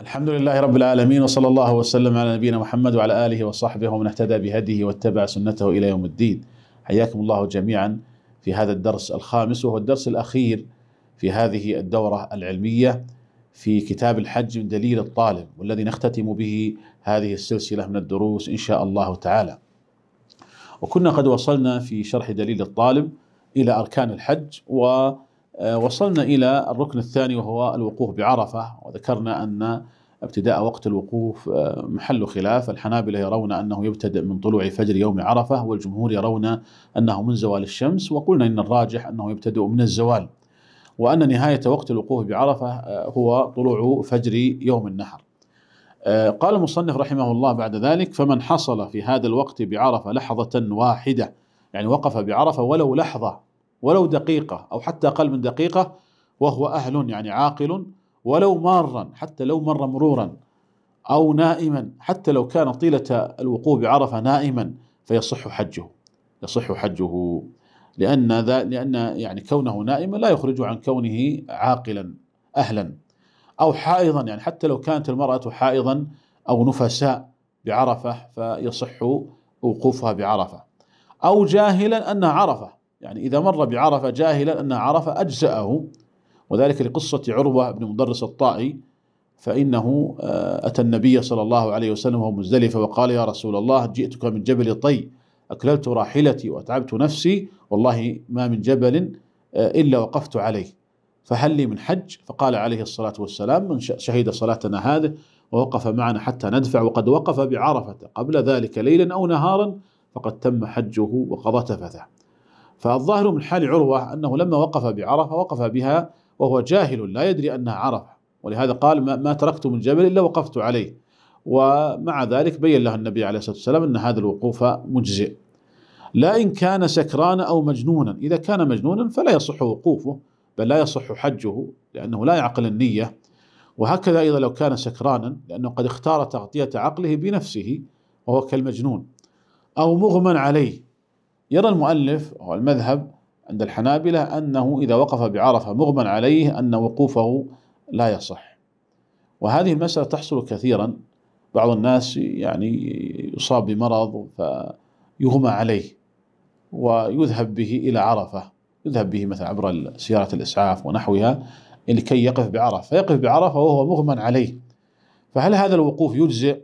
الحمد لله رب العالمين وصلى الله وسلم على نبينا محمد وعلى آله وصحبه ومن اهتدى بهديه واتبع سنته إلى يوم الدين حياكم الله جميعا في هذا الدرس الخامس وهو الدرس الأخير في هذه الدورة العلمية في كتاب الحج من دليل الطالب والذي نختتم به هذه السلسلة من الدروس إن شاء الله تعالى وكنا قد وصلنا في شرح دليل الطالب إلى أركان الحج ووصلنا آه، إلى الركن الثاني وهو الوقوف بعرفة وذكرنا أن ابتداء وقت الوقوف آه، محل خلاف الحنابلة يرون أنه يبتدأ من طلوع فجر يوم عرفة والجمهور يرون أنه من زوال الشمس وقلنا إن الراجح أنه يبتدأ من الزوال وأن نهاية وقت الوقوف بعرفة آه، هو طلوع فجر يوم النحر آه، قال المصنف رحمه الله بعد ذلك فمن حصل في هذا الوقت بعرفة لحظة واحدة يعني وقف بعرفة ولو لحظة ولو دقيقة أو حتى أقل من دقيقة وهو أهل يعني عاقل ولو مارا حتى لو مر مرورا أو نائما حتى لو كان طيلة الوقوف بعرفة نائما فيصح حجه يصح حجه لأن ذا لأن يعني كونه نائما لا يخرج عن كونه عاقلا أهلا أو حائضا يعني حتى لو كانت المرأة حائضا أو نفساء بعرفة فيصح وقوفها بعرفة أو جاهلا أنها عرفة يعني إذا مر بعرفة جاهلا أنها عرفة أجزأه وذلك لقصة عروة بن مدرس الطائي فإنه آه، أتى النبي صلى الله عليه وسلم وهو مزدلفة وقال يا رسول الله جئتك من جبل طي أكللت راحلتي وأتعبت نفسي والله ما من جبل آه، إلا وقفت عليه فهل لي من حج فقال عليه الصلاة والسلام من شهد صلاتنا هذه ووقف معنا حتى ندفع وقد وقف بعرفة قبل ذلك ليلا أو نهارا فقد تم حجه وقضى تفثه فالظاهر من حال عروة أنه لما وقف بعرفة وقف بها وهو جاهل لا يدري أنها عرفة ولهذا قال ما تركت من جبل إلا وقفت عليه ومع ذلك بين له النبي عليه الصلاة والسلام أن هذا الوقوف مجزئ لا إن كان سكران أو مجنونا إذا كان مجنونا فلا يصح وقوفه بل لا يصح حجه لأنه لا يعقل النية وهكذا أيضا لو كان سكرانا لأنه قد اختار تغطية عقله بنفسه وهو كالمجنون أو مغمى عليه يرى المؤلف أو المذهب عند الحنابلة أنه إذا وقف بعرفة مغمى عليه أن وقوفه لا يصح وهذه المسألة تحصل كثيرا بعض الناس يعني يصاب بمرض فيغمى عليه ويذهب به إلى عرفة يذهب به مثلا عبر سيارة الإسعاف ونحوها لكي يقف بعرفة فيقف بعرفة وهو مغمى عليه فهل هذا الوقوف يجزئ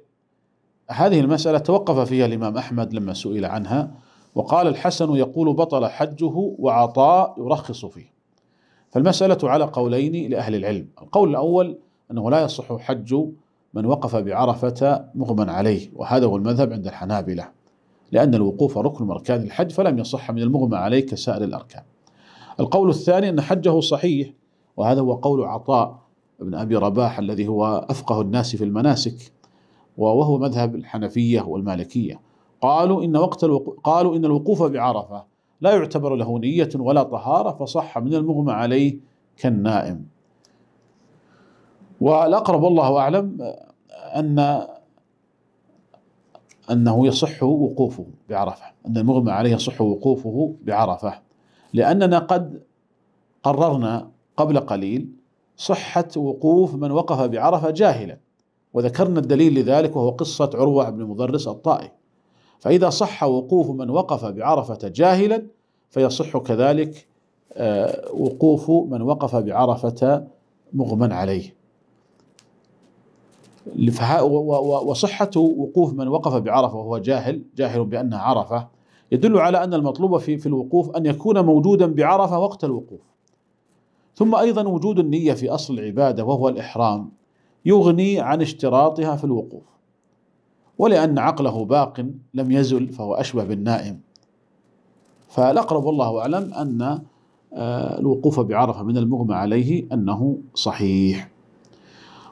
هذه المسألة توقف فيها الإمام أحمد لما سئل عنها وقال الحسن يقول بطل حجه وعطاء يرخص فيه فالمسألة على قولين لأهل العلم القول الأول أنه لا يصح حج من وقف بعرفة مغمى عليه وهذا هو المذهب عند الحنابلة لأن الوقوف ركن من أركان الحج فلم يصح من المغمى عليه كسائر الأركان القول الثاني أن حجه صحيح وهذا هو قول عطاء بن أبي رباح الذي هو أفقه الناس في المناسك وهو مذهب الحنفية والمالكية قالوا إن وقت الوقوف قالوا إن الوقوف بعرفة لا يعتبر له نية ولا طهارة فصح من المغمى عليه كالنائم والأقرب والله أعلم أن أنه يصح وقوفه بعرفة أن المغمى عليه يصح وقوفه بعرفة لأننا قد قررنا قبل قليل صحة وقوف من وقف بعرفة جاهلا وذكرنا الدليل لذلك وهو قصة عروة بن مضرس الطائي فإذا صح وقوف من وقف بعرفة جاهلا فيصح كذلك آه، وقوف من وقف بعرفة مغمى عليه وصحة وقوف من وقف بعرفة وهو جاهل جاهل بأنها عرفة يدل على أن المطلوب في في الوقوف أن يكون موجودا بعرفة وقت الوقوف ثم أيضا وجود النية في أصل العبادة وهو الإحرام يغني عن اشتراطها في الوقوف ولأن عقله باق لم يزل فهو أشبه بالنائم فالأقرب والله أعلم أن آه، الوقوف بعرفة من المغمى عليه أنه صحيح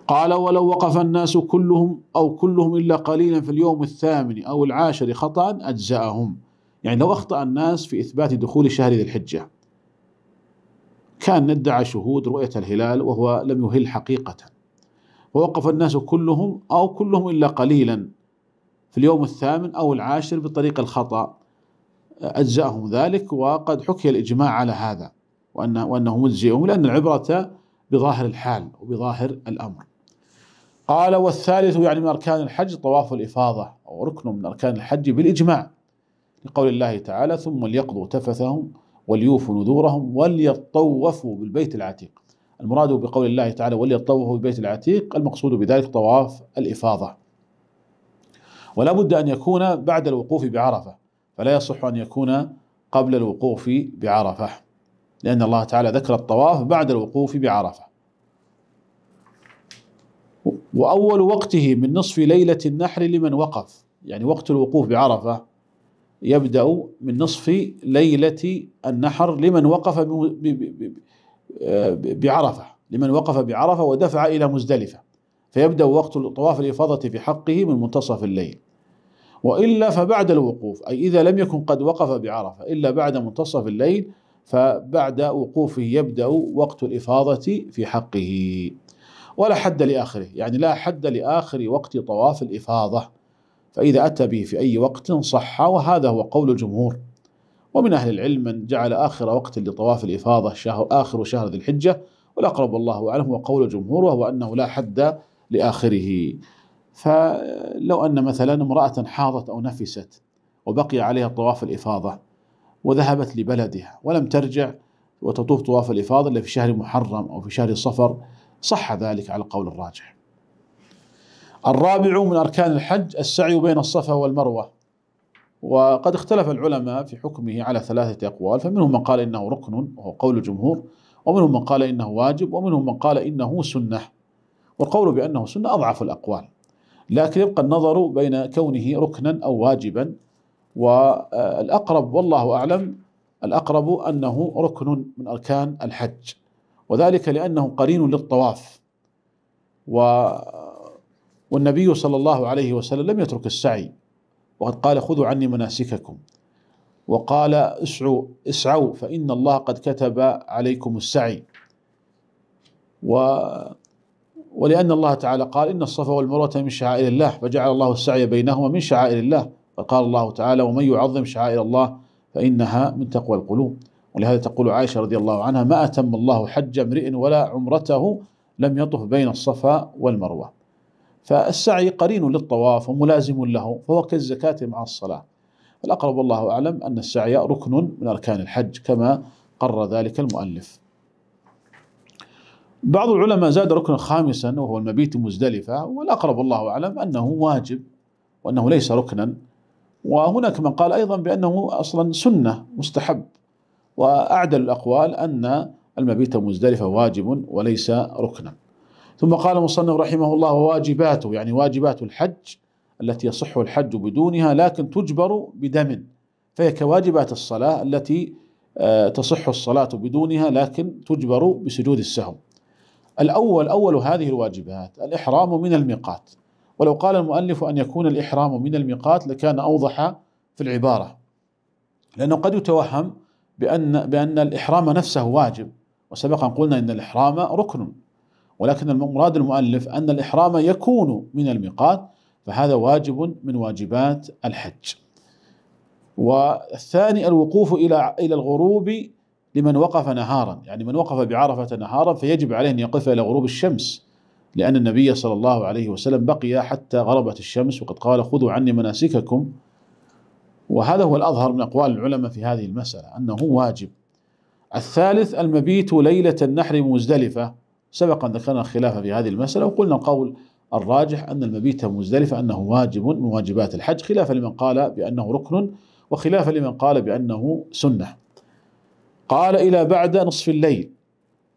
قال ولو وقف الناس كلهم أو كلهم إلا قليلا في اليوم الثامن أو العاشر خطأ أجزأهم يعني لو أخطأ الناس في إثبات دخول شهر ذي الحجة كان ندعى شهود رؤية الهلال وهو لم يهل حقيقة ووقف الناس كلهم أو كلهم إلا قليلا في اليوم الثامن أو العاشر بطريق الخطأ أجزأهم ذلك وقد حكي الإجماع على هذا وأن وأنه مجزئهم لأن العبرة بظاهر الحال وبظاهر الأمر قال والثالث يعني من أركان الحج طواف الإفاضة أو ركن من أركان الحج بالإجماع لقول الله تعالى ثم ليقضوا تفثهم وليوفوا نذورهم وليطوفوا بالبيت العتيق المراد بقول الله تعالى وليطوفوا بالبيت العتيق المقصود بذلك طواف الإفاضة ولا بد أن يكون بعد الوقوف بعرفة فلا يصح أن يكون قبل الوقوف بعرفة لأن الله تعالى ذكر الطواف بعد الوقوف بعرفة وأول وقته من نصف ليلة النحر لمن وقف يعني وقت الوقوف بعرفة يبدأ من نصف ليلة النحر لمن وقف بعرفة لمن وقف بعرفة ودفع إلى مزدلفة فيبدأ وقت طواف الإفاضة في حقه من منتصف الليل وإلا فبعد الوقوف أي إذا لم يكن قد وقف بعرفة إلا بعد منتصف الليل فبعد وقوفه يبدأ وقت الإفاضة في حقه ولا حد لآخره يعني لا حد لآخر وقت طواف الإفاضة فإذا أتى به في أي وقت صح وهذا هو قول الجمهور ومن أهل العلم من جعل آخر وقت لطواف الإفاضة شهر آخر شهر ذي الحجة والأقرب والله أعلم هو قول الجمهور وهو أنه لا حد لآخره فلو أن مثلا امرأة حاضت أو نفست وبقي عليها طواف الإفاضة وذهبت لبلدها ولم ترجع وتطوف طواف الإفاضة إلا في شهر محرم أو في شهر صفر صح ذلك على القول الراجح الرابع من أركان الحج السعي بين الصفا والمروة وقد اختلف العلماء في حكمه على ثلاثة أقوال فمنهم من قال إنه ركن وهو قول الجمهور ومنهم من قال إنه واجب ومنهم من قال إنه سنة والقول بأنه سنة أضعف الأقوال لكن يبقى النظر بين كونه ركنا أو واجبا والأقرب والله أعلم الأقرب أنه ركن من أركان الحج وذلك لأنه قرين للطواف و والنبي صلى الله عليه وسلم لم يترك السعي وقد قال خذوا عني مناسككم وقال اسعوا اسعوا فإن الله قد كتب عليكم السعي و ولأن الله تعالى قال إن الصفا والمروة من شعائر الله فجعل الله السعي بينهما من شعائر الله فقال الله تعالى ومن يعظم شعائر الله فإنها من تقوى القلوب ولهذا تقول عائشة رضي الله عنها ما أتم الله حج امرئ ولا عمرته لم يطف بين الصفا والمروة فالسعي قرين للطواف وملازم له فهو كالزكاة مع الصلاة الأقرب والله أعلم أن السعي ركن من أركان الحج كما قرر ذلك المؤلف بعض العلماء زاد ركنا خامسا وهو المبيت مزدلفة والأقرب الله أعلم أنه واجب وأنه ليس ركنا وهناك من قال أيضا بأنه أصلا سنة مستحب وأعدل الأقوال أن المبيت مزدلفة واجب وليس ركنا ثم قال مصنف رحمه الله واجباته يعني واجبات الحج التي يصح الحج بدونها لكن تجبر بدم فهي كواجبات الصلاة التي آه، تصح الصلاة بدونها لكن تجبر بسجود السهو الأول أول هذه الواجبات الإحرام من الميقات ولو قال المؤلف أن يكون الإحرام من الميقات لكان أوضح في العبارة لأنه قد يتوهم بأن, بأن الإحرام نفسه واجب وسبق أن قلنا أن الإحرام ركن ولكن المراد المؤلف أن الإحرام يكون من الميقات فهذا واجب من واجبات الحج والثاني الوقوف إلى إلى الغروب لمن وقف نهارا يعني من وقف بعرفة نهارا فيجب عليه أن يقف إلى غروب الشمس لأن النبي صلى الله عليه وسلم بقي حتى غربت الشمس وقد قال خذوا عني مناسككم وهذا هو الأظهر من أقوال العلماء في هذه المسألة أنه واجب الثالث المبيت ليلة النحر مزدلفة سبقا ذكرنا الخلاف في هذه المسألة وقلنا قول الراجح أن المبيت مزدلفة أنه واجب من واجبات الحج خلافا لمن قال بأنه ركن وخلافا لمن قال بأنه سنة قال إلى بعد نصف الليل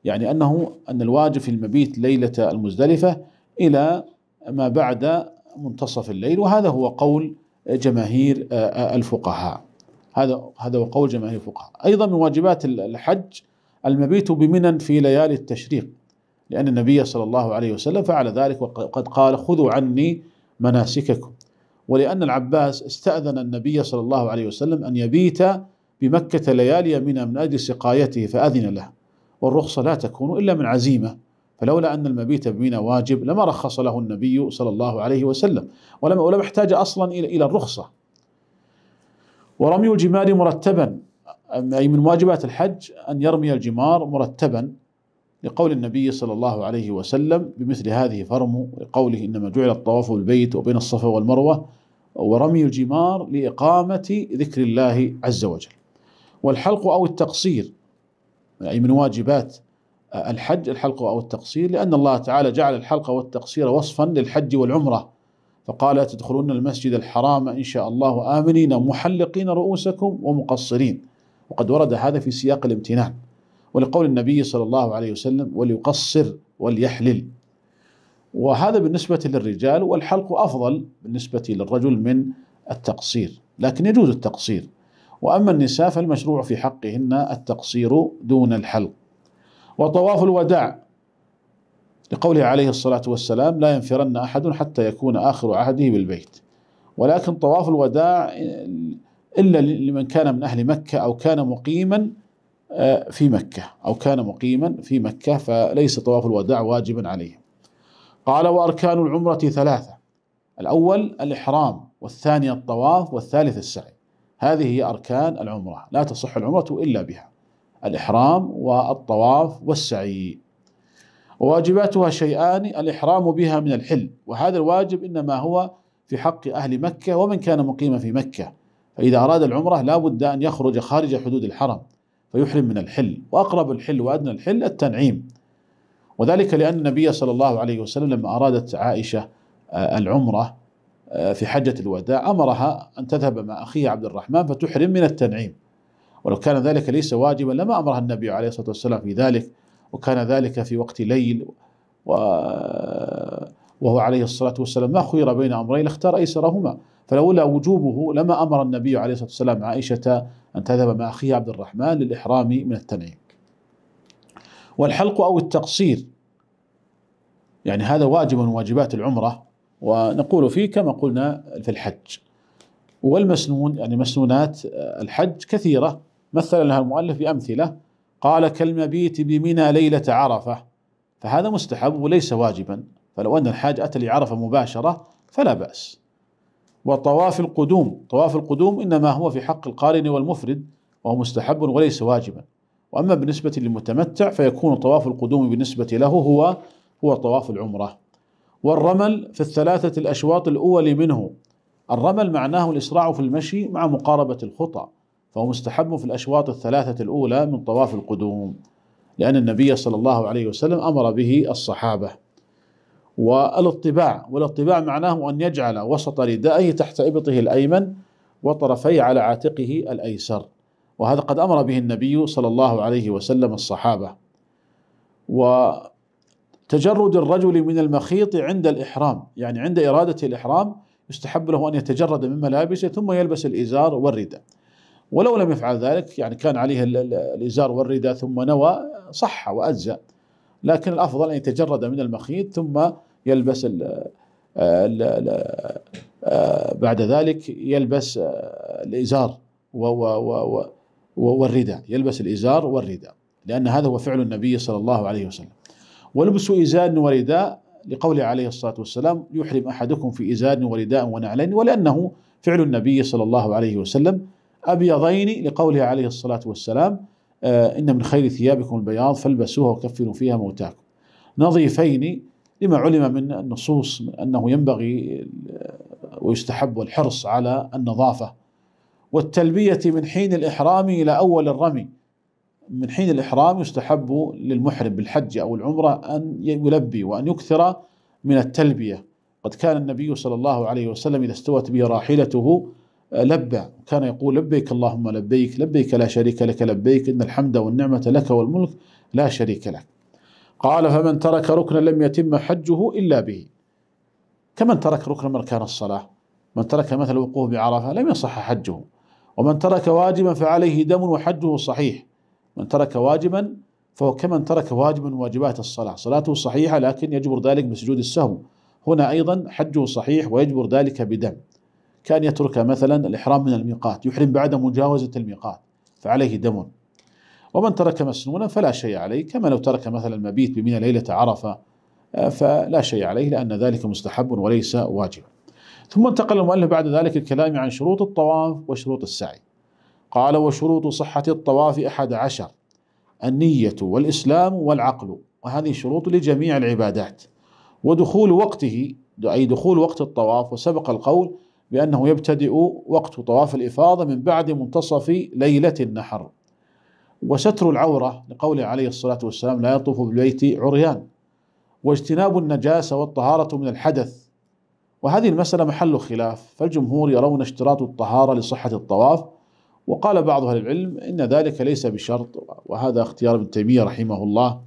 يعني أنه أن الواجب في المبيت ليلة المزدلفة إلى ما بعد منتصف الليل وهذا هو قول جماهير آه، آه، الفقهاء هذا هذا هو قول جماهير الفقهاء أيضا من واجبات الحج المبيت بمنى في ليالي التشريق لأن النبي صلى الله عليه وسلم فعل ذلك وقد قال خذوا عني مناسككم ولأن العباس استأذن النبي صلى الله عليه وسلم أن يبيت بمكة ليالي منى من أجل سقايته فأذن له والرخصة لا تكون إلا من عزيمة فلولا أن المبيت بمنى واجب لما رخص له النبي صلى الله عليه وسلم ولم ولم احتاج أصلا إلى الرخصة ورمي الجمار مرتبا أي من واجبات الحج أن يرمي الجمار مرتبا لقول النبي صلى الله عليه وسلم بمثل هذه فرموا لقوله إنما جعل الطواف بالبيت وبين الصفا والمروة ورمي الجمار لإقامة ذكر الله عز وجل والحلق أو التقصير أي يعني من واجبات آه، الحج الحلق أو التقصير لأن الله تعالى جعل الحلق والتقصير وصفا للحج والعمرة فقال تدخلون المسجد الحرام إن شاء الله آمنين محلقين رؤوسكم ومقصرين وقد ورد هذا في سياق الامتنان ولقول النبي صلى الله عليه وسلم وليقصر وليحلل وهذا بالنسبة للرجال والحلق أفضل بالنسبة للرجل من التقصير لكن يجوز التقصير وأما النساء فالمشروع في حقهن التقصير دون الحلق وطواف الوداع لقوله عليه الصلاة والسلام لا ينفرن أحد حتى يكون آخر عهده بالبيت ولكن طواف الوداع إلا لمن كان من أهل مكة أو كان مقيما آه، في مكة أو كان مقيما في مكة فليس طواف الوداع واجبا عليه قال وأركان العمرة ثلاثة الأول الإحرام والثاني الطواف والثالث السعي هذه هي أركان العمرة لا تصح العمرة إلا بها الإحرام والطواف والسعي وواجباتها شيئان الإحرام بها من الحل وهذا الواجب إنما هو في حق أهل مكة ومن كان مقيما في مكة فإذا أراد العمرة لا بد أن يخرج خارج حدود الحرم فيحرم من الحل وأقرب الحل وأدنى الحل التنعيم وذلك لأن النبي صلى الله عليه وسلم لما أرادت عائشة آه، العمرة آه، في حجة الوداع أمرها أن تذهب مع أخيها عبد الرحمن فتحرم من التنعيم ولو كان ذلك ليس واجبا لما أمرها النبي عليه الصلاة والسلام في ذلك وكان ذلك في وقت ليل و... آه، وهو عليه الصلاة والسلام ما خير بين أمرين اختار أيسرهما فلولا وجوبه لما أمر النبي عليه الصلاة والسلام عائشة أن تذهب مع أخيها عبد الرحمن للإحرام من التنعيم والحلق أو التقصير يعني هذا واجب من واجبات العمرة ونقول فيه كما قلنا في الحج والمسنون يعني مسنونات آه، الحج كثيرة مثل لها المؤلف بأمثلة قال كالمبيت بمنى ليلة عرفة فهذا مستحب وليس واجبا فلو أن الحاج أتى لعرفة مباشرة فلا بأس وطواف القدوم طواف القدوم إنما هو في حق القارن والمفرد وهو مستحب وليس واجبا وأما بالنسبة للمتمتع فيكون طواف القدوم بالنسبة له هو هو طواف العمره والرمل في الثلاثة الأشواط الأول منه الرمل معناه الإسراع في المشي مع مقاربة الخطى فهو مستحب في الأشواط الثلاثة الأولى من طواف القدوم لأن النبي صلى الله عليه وسلم أمر به الصحابة والاطباع والاطباع معناه أن يجعل وسط ردائه تحت إبطه الأيمن وطرفيه على عاتقه الأيسر وهذا قد أمر به النبي صلى الله عليه وسلم الصحابة و تجرد الرجل من المخيط عند الإحرام يعني عند إرادة الإحرام يستحب له أن يتجرد من ملابسه ثم يلبس الإزار والرداء ولو لم يفعل ذلك يعني كان عليه الإزار والرداء ثم نوى صح وأجزى لكن الأفضل أن يتجرد من المخيط ثم يلبس الـ آه، بعد ذلك يلبس آه، الإزار والرداء يلبس الإزار والرداء لأن هذا هو فعل النبي صلى الله عليه وسلم ولبسوا إزار ورداء لقوله عليه الصلاة والسلام يحرم أحدكم في إزار ورداء ونعلين ولأنه فعل النبي صلى الله عليه وسلم أبيضين لقوله عليه الصلاة والسلام آه، إن من خير ثيابكم البياض فالبسوها وكفنوا فيها موتاكم نظيفين لما علم من النصوص أنه ينبغي ويستحب الحرص على النظافة والتلبية من حين الإحرام إلى أول الرمي من حين الإحرام يستحب للمحرم بالحج أو العمرة أن يلبي وأن يكثر من التلبية قد كان النبي صلى الله عليه وسلم إذا استوت به راحلته آه، لبى كان يقول لبيك اللهم لبيك لبيك لا شريك لك لبيك إن الحمد والنعمة لك والملك لا شريك لك قال فمن ترك ركنا لم يتم حجه إلا به كمن ترك ركنا من أركان الصلاة من ترك مثل وقوف بعرفة لم يصح حجه ومن ترك واجبا فعليه دم وحجه صحيح من ترك واجبا فهو كمن ترك واجبا من واجبات الصلاة صلاته صحيحة لكن يجبر ذلك بسجود السهو هنا أيضا حجه صحيح ويجبر ذلك بدم كان يترك مثلا الإحرام من الميقات يحرم بعد مجاوزة الميقات فعليه دم ومن ترك مسنونا فلا شيء عليه كما لو ترك مثلا المبيت بمنى ليلة عرفة آه، فلا شيء عليه لأن ذلك مستحب وليس واجبا ثم انتقل المؤلف بعد ذلك الكلام عن شروط الطواف وشروط السعي قال وشروط صحة الطواف أحد عشر النية والإسلام والعقل وهذه شروط لجميع العبادات ودخول وقته أي دخول وقت الطواف وسبق القول بأنه يبتدئ وقت طواف الإفاضة من بعد منتصف ليلة النحر وستر العورة لقوله عليه الصلاة والسلام لا يطوف بالبيت عريان واجتناب النجاسة والطهارة من الحدث وهذه المسألة محل خلاف فالجمهور يرون اشتراط الطهارة لصحة الطواف وقال بعض أهل العلم إن ذلك ليس بشرط وهذا اختيار ابن تيمية رحمه الله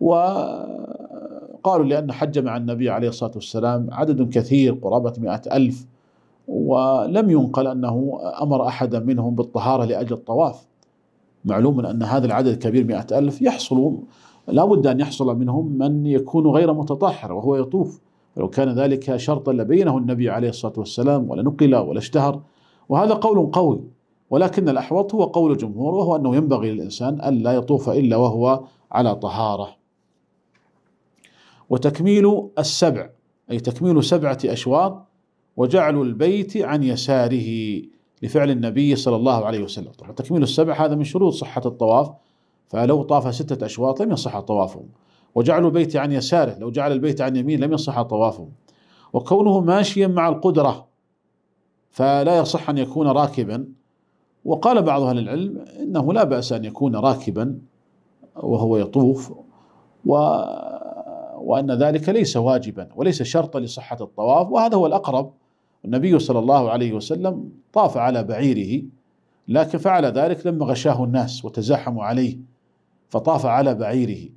وقالوا لأن حج مع النبي عليه الصلاة والسلام عدد كثير قرابة مئة ألف ولم ينقل أنه أمر أحدا منهم بالطهارة لأجل الطواف معلوم أن هذا العدد كبير مئة ألف يحصل لا بد أن يحصل منهم من يكون غير متطهر وهو يطوف ولو كان ذلك شرطا لبينه النبي عليه الصلاة والسلام ولا نقل ولا اشتهر وهذا قول قوي ولكن الأحوط هو قول الجمهور وهو أنه ينبغي للإنسان ألا يطوف إلا وهو على طهارة وتكميل السبع أي تكميل سبعة أشواط وجعل البيت عن يساره لفعل النبي صلى الله عليه وسلم طبعا تكميل السبع هذا من شروط صحة الطواف فلو طاف ستة أشواط لم يصح طوافه وجعل البيت عن يساره لو جعل البيت عن يمين لم يصح طوافه وكونه ماشيا مع القدرة فلا يصح أن يكون راكبا وقال بعض أهل العلم إنه لا بأس أن يكون راكبا وهو يطوف و وأن ذلك ليس واجبا وليس شرطا لصحة الطواف وهذا هو الأقرب النبي صلى الله عليه وسلم طاف على بعيره لكن فعل ذلك لما غشاه الناس وتزاحموا عليه فطاف على بعيره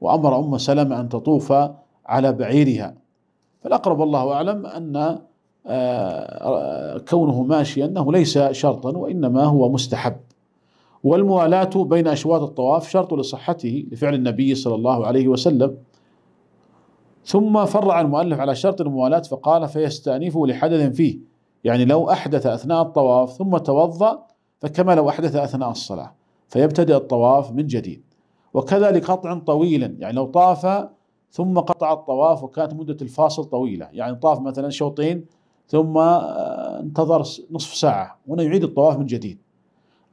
وأمر أم سلمة أن تطوف على بعيرها فالأقرب الله أعلم أن آه، كونه ماشي أنه ليس شرطا وإنما هو مستحب والموالاة بين أشواط الطواف شرط لصحته لفعل النبي صلى الله عليه وسلم ثم فرع المؤلف على شرط الموالاة فقال فيستأنفه لحدث فيه يعني لو أحدث أثناء الطواف ثم توضأ فكما لو أحدث أثناء الصلاة فيبتدئ الطواف من جديد وكذا لقطع طويلا يعني لو طاف ثم قطع الطواف وكانت مدة الفاصل طويلة يعني طاف مثلا شوطين ثم آه، انتظر نصف ساعة هنا يعيد الطواف من جديد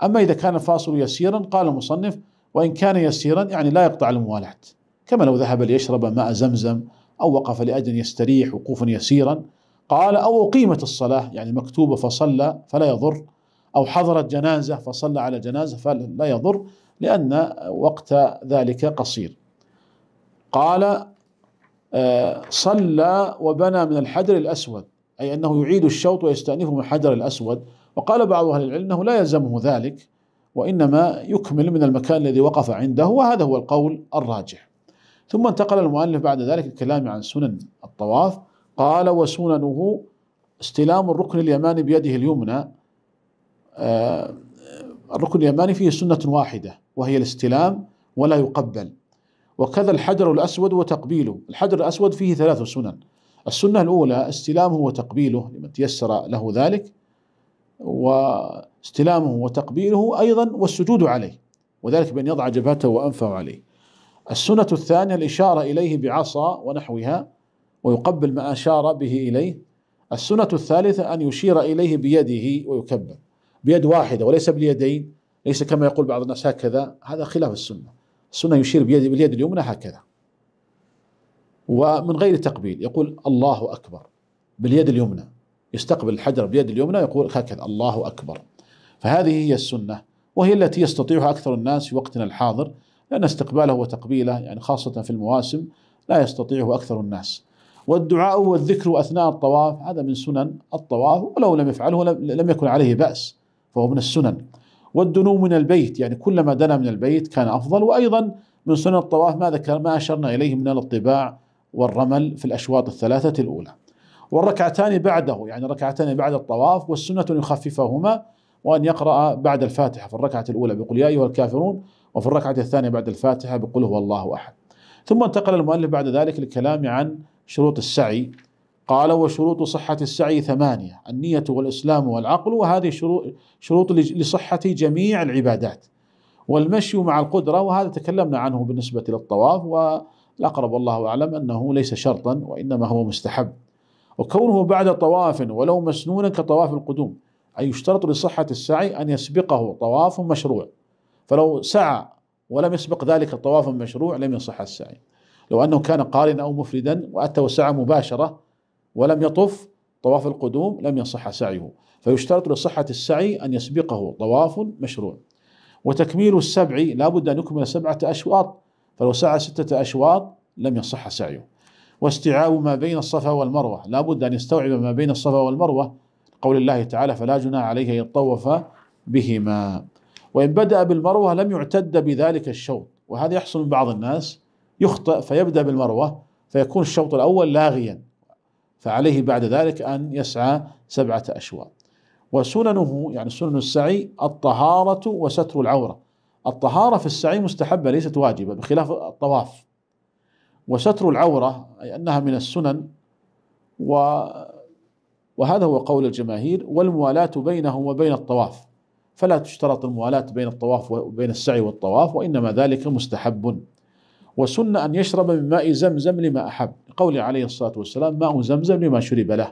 أما إذا كان الفاصل يسيرا قال المصنف وإن كان يسيرا يعني لا يقطع الموالاة كما لو ذهب ليشرب ماء زمزم أو وقف لأجل يستريح وقوفا يسيرا قال أو أقيمت الصلاة يعني مكتوبة فصلى فلا يضر أو حضرت جنازة فصلى على جنازة فلا يضر لأن وقت ذلك قصير قال آه، صلى وبنى من الحجر الأسود أي أنه يعيد الشوط ويستأنفه من الحجر الأسود وقال بعض أهل العلم أنه لا يلزمه ذلك وإنما يكمل من المكان الذي وقف عنده وهذا هو القول الراجح ثم انتقل المؤلف بعد ذلك الكلام عن سنن الطواف قال وسننه استلام الركن اليماني بيده اليمنى آه، الركن اليماني فيه سنة واحدة وهي الاستلام ولا يقبل وكذا الحجر الأسود وتقبيله الحجر الأسود فيه ثلاث سنن السنة الأولى استلامه وتقبيله لمن تيسر له ذلك واستلامه وتقبيله أيضا والسجود عليه وذلك بأن يضع جبهته وأنفه عليه السنة الثانية الإشارة إليه بعصا ونحوها ويقبل ما أشار به إليه السنة الثالثة أن يشير إليه بيده ويكبر بيد واحدة وليس باليدين ليس كما يقول بعض الناس هكذا هذا خلاف السنة السنة يشير بيد باليد اليمنى هكذا ومن غير تقبيل يقول الله أكبر باليد اليمنى يستقبل الحجر بيد اليمنى يقول هكذا الله أكبر فهذه هي السنة وهي التي يستطيعها أكثر الناس في وقتنا الحاضر لأن استقباله وتقبيله يعني خاصة في المواسم لا يستطيعه أكثر الناس والدعاء والذكر أثناء الطواف هذا من سنن الطواف ولو لم يفعله لم يكن عليه بأس فهو من السنن والدنو من البيت يعني كلما دنا من البيت كان أفضل وأيضا من سنن الطواف ما ذكر ما أشرنا إليه من الاطباع والرمل في الأشواط الثلاثة الأولى والركعتان بعده يعني ركعتان بعد الطواف والسنة أن يخففهما وأن يقرأ بعد الفاتحة في الركعة الأولى بقول يا أيها الكافرون وفي الركعة الثانية بعد الفاتحة بقول هو الله أحد ثم انتقل المؤلف بعد ذلك للكلام عن شروط السعي قال وشروط صحة السعي ثمانية النية والإسلام والعقل وهذه شروط لصحة جميع العبادات والمشي مع القدرة وهذا تكلمنا عنه بالنسبة للطواف و الأقرب والله أعلم أنه ليس شرطا وإنما هو مستحب وكونه بعد طواف ولو مسنونا كطواف القدوم أي يشترط لصحة السعي أن يسبقه طواف مشروع فلو سعى ولم يسبق ذلك الطواف المشروع لم يصح السعي لو أنه كان قارنا أو مفردا وأتى وسعى مباشرة ولم يطف طواف القدوم لم يصح سعيه فيشترط لصحة السعي أن يسبقه طواف مشروع وتكميل السبع لا بد أن يكمل سبعة أشواط فلو سعى ستة أشواط لم يصح سعيه واستيعاب ما بين الصفا والمروة لا بد أن يستوعب ما بين الصفا والمروة قول الله تعالى فلا جناح عليه يطوف بهما وإن بدأ بالمروة لم يعتد بذلك الشوط وهذا يحصل من بعض الناس يخطئ فيبدأ بالمروة فيكون الشوط الأول لاغيا فعليه بعد ذلك أن يسعى سبعة أشواط وسننه يعني سنن السعي الطهارة وستر العورة الطهارة في السعي مستحبة ليست واجبة بخلاف الطواف وستر العورة أي أنها من السنن و وهذا هو قول الجماهير والموالاة بينه وبين الطواف فلا تشترط الموالاة بين الطواف وبين السعي والطواف وإنما ذلك مستحب وسن أن يشرب من ماء زمزم لما أحب قول عليه الصلاة والسلام ماء زمزم لما شرب له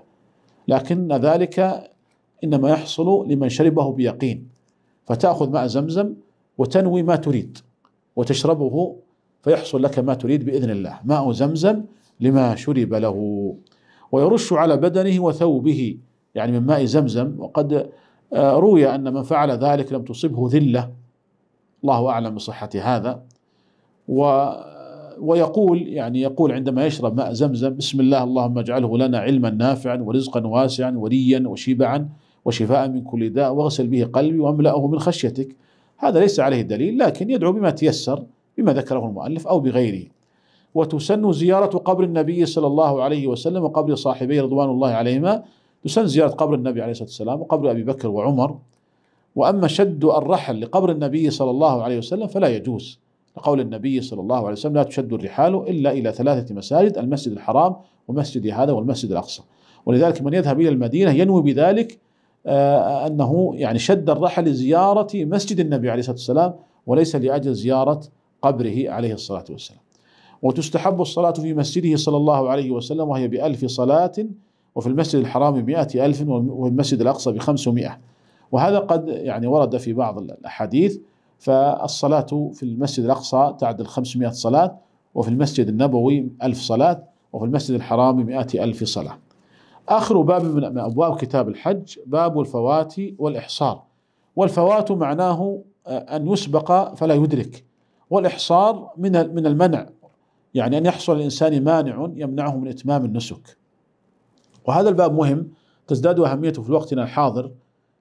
لكن ذلك إنما يحصل لمن شربه بيقين فتأخذ ماء زمزم وتنوي ما تريد وتشربه فيحصل لك ما تريد باذن الله ماء زمزم لما شرب له ويرش على بدنه وثوبه يعني من ماء زمزم وقد آه، روي ان من فعل ذلك لم تصبه ذله الله اعلم بصحه هذا و ويقول يعني يقول عندما يشرب ماء زمزم بسم الله اللهم اجعله لنا علما نافعا ورزقا واسعا وليا وشبعا وشفاء من كل داء واغسل به قلبي واملأه من خشيتك هذا ليس عليه دليل لكن يدعو بما تيسر بما ذكره المؤلف أو بغيره وتسن زيارة قبر النبي صلى الله عليه وسلم وقبر صاحبيه رضوان الله عليهما تسن زيارة قبر النبي عليه الصلاة والسلام وقبر أبي بكر وعمر وأما شد الرحل لقبر النبي صلى الله عليه وسلم فلا يجوز لقول النبي صلى الله عليه وسلم لا تشد الرحال إلا إلى ثلاثة مساجد المسجد الحرام ومسجد هذا والمسجد الأقصى ولذلك من يذهب إلى المدينة ينوي بذلك آه، أنه يعني شد الرحل لزيارة مسجد النبي عليه الصلاة والسلام وليس لأجل زيارة قبره عليه الصلاة والسلام وتستحب الصلاة في مسجده صلى الله عليه وسلم وهي بألف صلاة وفي المسجد الحرام بمئة ألف والمسجد الأقصى بخمسمائة وهذا قد يعني ورد في بعض الأحاديث فالصلاة في المسجد الأقصى تعدل 500 صلاة وفي المسجد النبوي ألف صلاة وفي المسجد الحرام مئة ألف صلاة آخر باب من أبواب كتاب الحج باب الفوات والإحصار والفوات معناه آه، أن يسبق فلا يدرك والإحصار من من المنع يعني أن يحصل الإنسان مانع يمنعه من إتمام النسك وهذا الباب مهم تزداد أهميته في وقتنا الحاضر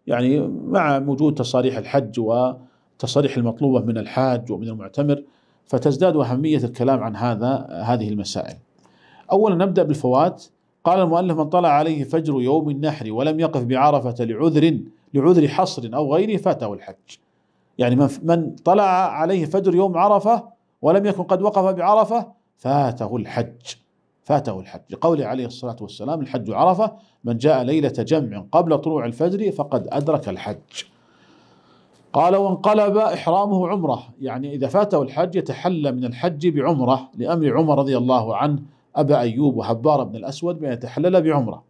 يعني مع وجود تصاريح الحج وتصاريح المطلوبة من الحاج ومن المعتمر فتزداد أهمية الكلام عن هذا هذه المسائل أولا نبدأ بالفوات قال المؤلف من طلع عليه فجر يوم النحر ولم يقف بعرفة لعذر لعذر حصر أو غيره فاته الحج يعني من, من طلع عليه فجر يوم عرفة ولم يكن قد وقف بعرفة فاته الحج فاته الحج لقوله عليه الصلاة والسلام الحج عرفة من جاء ليلة جمع قبل طلوع الفجر فقد أدرك الحج قال وانقلب إحرامه عمرة يعني إذا فاته الحج يتحلى من الحج بعمرة لأمر عمر رضي الله عنه أبا أيوب وحبار بن الأسود بأن يتحلل بعمرة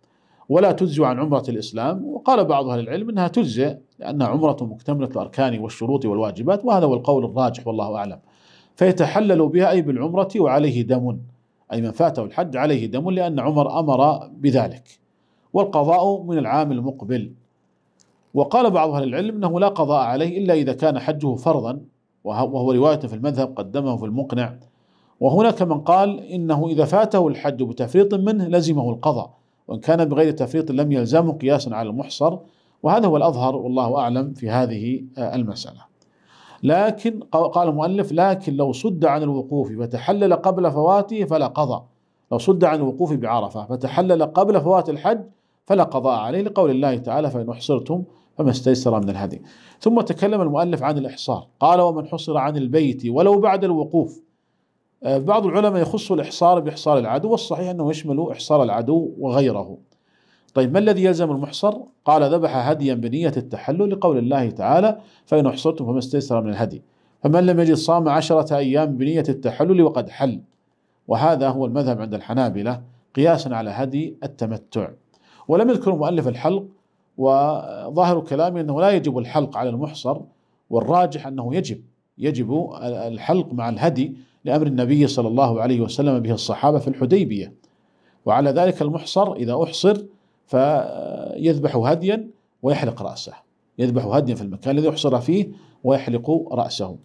ولا تجزي عن عمرة الإسلام وقال بعض أهل العلم أنها تجزئ لأنها عمرة مكتملة الأركان والشروط والواجبات وهذا هو القول الراجح والله أعلم فيتحلل بها أي بالعمرة وعليه دم أي من فاته الحج عليه دم لأن عمر أمر بذلك والقضاء من العام المقبل وقال بعض أهل العلم أنه لا قضاء عليه إلا إذا كان حجه فرضا وهو رواية في المذهب قدمه في المقنع وهناك من قال إنه إذا فاته الحج بتفريط منه لزمه القضاء وإن كان بغير تفريط لم يلزمه قياسا على المحصر وهذا هو الأظهر والله أعلم في هذه آه، المسألة لكن قال المؤلف لكن لو صد عن الوقوف فتحلل قبل فواته فلا قضى لو صد عن الوقوف بعرفة فتحلل قبل فوات الحج فلا قضاء عليه لقول الله تعالى فإن أحصرتم فما استيسر من الهدي ثم تكلم المؤلف عن الإحصار قال ومن حصر عن البيت ولو بعد الوقوف آه، بعض العلماء يخص الإحصار بإحصار العدو والصحيح أنه يشمل إحصار العدو وغيره طيب ما الذي يلزم المحصر؟ قال ذبح هديا بنية التحلل لقول الله تعالى فإن أحصرتم فما استيسر من الهدي فمن لم يجد صام عشرة أيام بنية التحلل وقد حل وهذا هو المذهب عند الحنابلة قياسا على هدي التمتع ولم يذكر مؤلف الحلق وظاهر كلامه أنه لا يجب الحلق على المحصر والراجح أنه يجب يجب الحلق مع الهدي لأمر النبي صلى الله عليه وسلم به الصحابة في الحديبية وعلى ذلك المحصر إذا أحصر فيذبح هديا ويحلق رأسه يذبح هديا في المكان الذي أحصر فيه ويحلق رأسه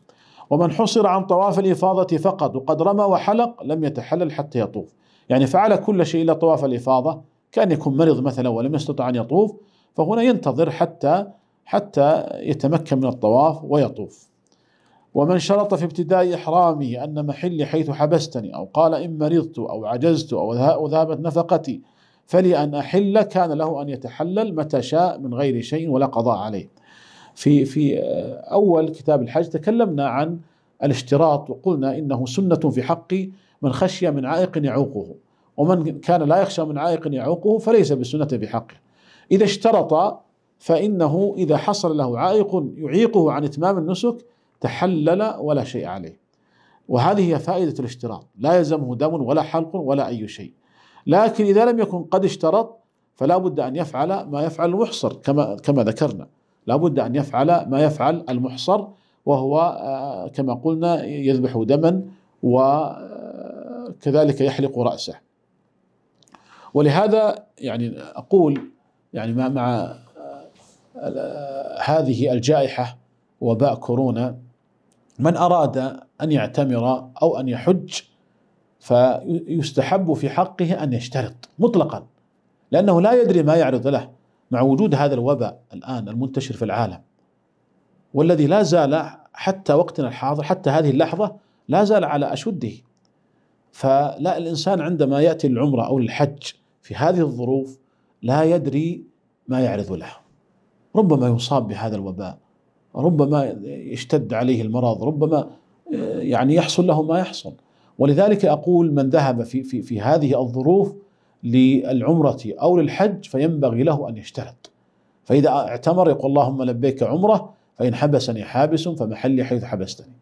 ومن حصر عن طواف الإفاضة فقط وقد رمى وحلق لم يتحلل حتى يطوف يعني فعل كل شيء إلا طواف الإفاضة كان يكون مريض مثلا ولم يستطع أن يطوف فهنا ينتظر حتى حتى يتمكن من الطواف ويطوف ومن شرط في ابتداء إحرامي أن محلي حيث حبستني أو قال إن مرضت أو عجزت أو ذهبت نفقتي فلي أن أحل كان له أن يتحلل متى شاء من غير شيء ولا قضاء عليه في في آه، أول كتاب الحج تكلمنا عن الاشتراط وقلنا إنه سنة في حق من خشي من عائق يعوقه ومن كان لا يخشى من عائق يعوقه فليس بسنة في حقه إذا اشترط فإنه إذا حصل له عائق يعيقه عن إتمام النسك تحلل ولا شيء عليه وهذه هي فائدة الاشتراط لا يلزمه دم ولا حلق ولا أي شيء لكن إذا لم يكن قد اشترط فلا بد أن يفعل ما يفعل المحصر كما, كما ذكرنا لا بد أن يفعل ما يفعل المحصر وهو آه، كما قلنا يذبح دما وكذلك آه، يحلق رأسه ولهذا يعني أقول يعني مع آه، هذه الجائحة وباء كورونا من أراد أن يعتمر أو أن يحج فيستحب في حقه أن يشترط مطلقا لأنه لا يدري ما يعرض له مع وجود هذا الوباء الآن المنتشر في العالم والذي لا زال حتى وقتنا الحاضر حتى هذه اللحظة لا زال على أشده فلا الإنسان عندما يأتي للعمرة أو للحج في هذه الظروف لا يدري ما يعرض له ربما يصاب بهذا الوباء ربما يشتد عليه المرض ربما آه، يعني يحصل له ما يحصل ولذلك أقول من ذهب في, في, في هذه الظروف للعمرة أو للحج فينبغي له أن يشترط فإذا اعتمر يقول اللهم لبيك عمرة فإن حبسني حابس فمحلي حيث حبستني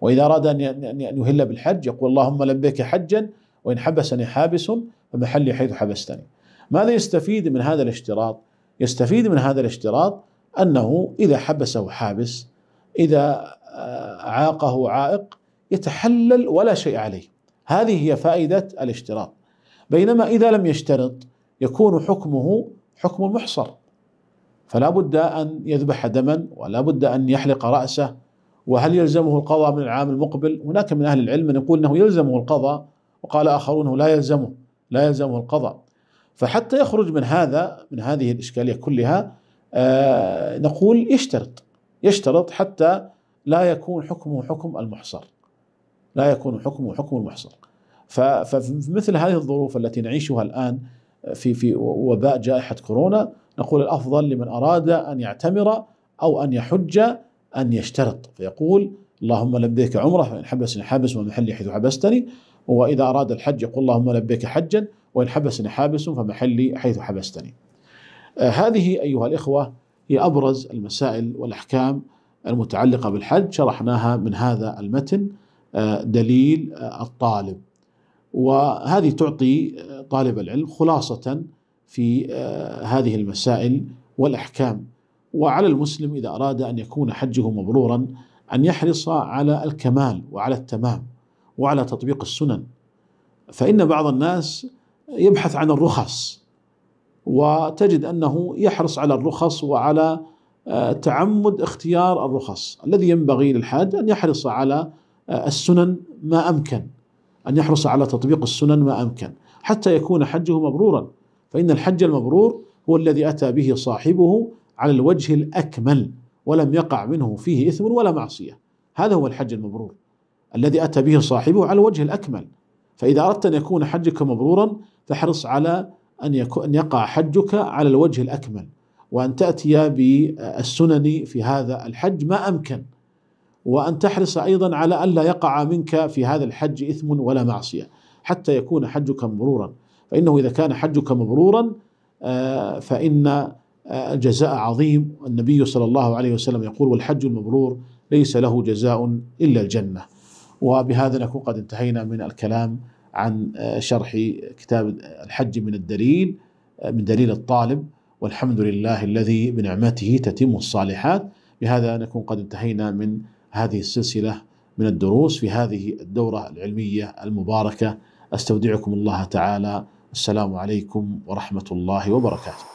وإذا أراد أن يهل بالحج يقول اللهم لبيك حجا وإن حبسني حابس فمحلي حيث حبستني ماذا يستفيد من هذا الاشتراط؟ يستفيد من هذا الاشتراط أنه إذا حبسه حابس إذا آه، عاقه عائق يتحلل ولا شيء عليه هذه هي فائدة الاشتراط بينما إذا لم يشترط يكون حكمه حكم محصر فلا بد أن يذبح دما ولا بد أن يحلق رأسه وهل يلزمه القضاء من العام المقبل هناك من أهل العلم من يقول أنه يلزمه القضاء وقال آخرون لا يلزمه لا يلزمه القضاء فحتى يخرج من هذا من هذه الإشكالية كلها آه، نقول يشترط يشترط حتى لا يكون حكمه حكم المحصر لا يكون حكمه حكم المحصر فمثل هذه الظروف التي نعيشها الآن في في وباء جائحة كورونا نقول الأفضل لمن أراد أن يعتمر أو أن يحج أن يشترط فيقول اللهم لبيك عمرة فإن حبسني حابس ومحلي حيث حبستني وإذا أراد الحج يقول اللهم لبيك حجا وإن حبسني حابس فمحلي حيث حبستني آه، هذه أيها الإخوة هي أبرز المسائل والأحكام المتعلقة بالحج شرحناها من هذا المتن آه، دليل آه، الطالب وهذه تعطي طالب العلم خلاصة في هذه المسائل والأحكام وعلى المسلم إذا أراد أن يكون حجه مبرورا أن يحرص على الكمال وعلى التمام وعلى تطبيق السنن فإن بعض الناس يبحث عن الرخص وتجد انه يحرص على الرخص وعلى آه، تعمد اختيار الرخص الذي ينبغي للحاج ان يحرص على آه، السنن ما امكن ان يحرص على تطبيق السنن ما امكن حتى يكون حجه مبرورا فان الحج المبرور هو الذي اتى به صاحبه على الوجه الاكمل ولم يقع منه فيه اثم ولا معصيه هذا هو الحج المبرور الذي اتى به صاحبه على الوجه الاكمل فاذا اردت ان يكون حجك مبرورا فاحرص على أن, يكون أن يقع حجك على الوجه الأكمل وأن تأتي بالسنن في هذا الحج ما أمكن وأن تحرص أيضا على ألا يقع منك في هذا الحج إثم ولا معصية حتى يكون حجك مبرورا فإنه إذا كان حجك مبرورا آه، فإن آه، الجزاء عظيم النبي صلى الله عليه وسلم يقول والحج المبرور ليس له جزاء إلا الجنة وبهذا نكون قد انتهينا من الكلام عن آه، شرح كتاب آه، الحج من الدليل آه، من دليل الطالب والحمد لله الذي بنعمته تتم الصالحات بهذا نكون قد انتهينا من هذه السلسله من الدروس في هذه الدوره العلميه المباركه استودعكم الله تعالى السلام عليكم ورحمه الله وبركاته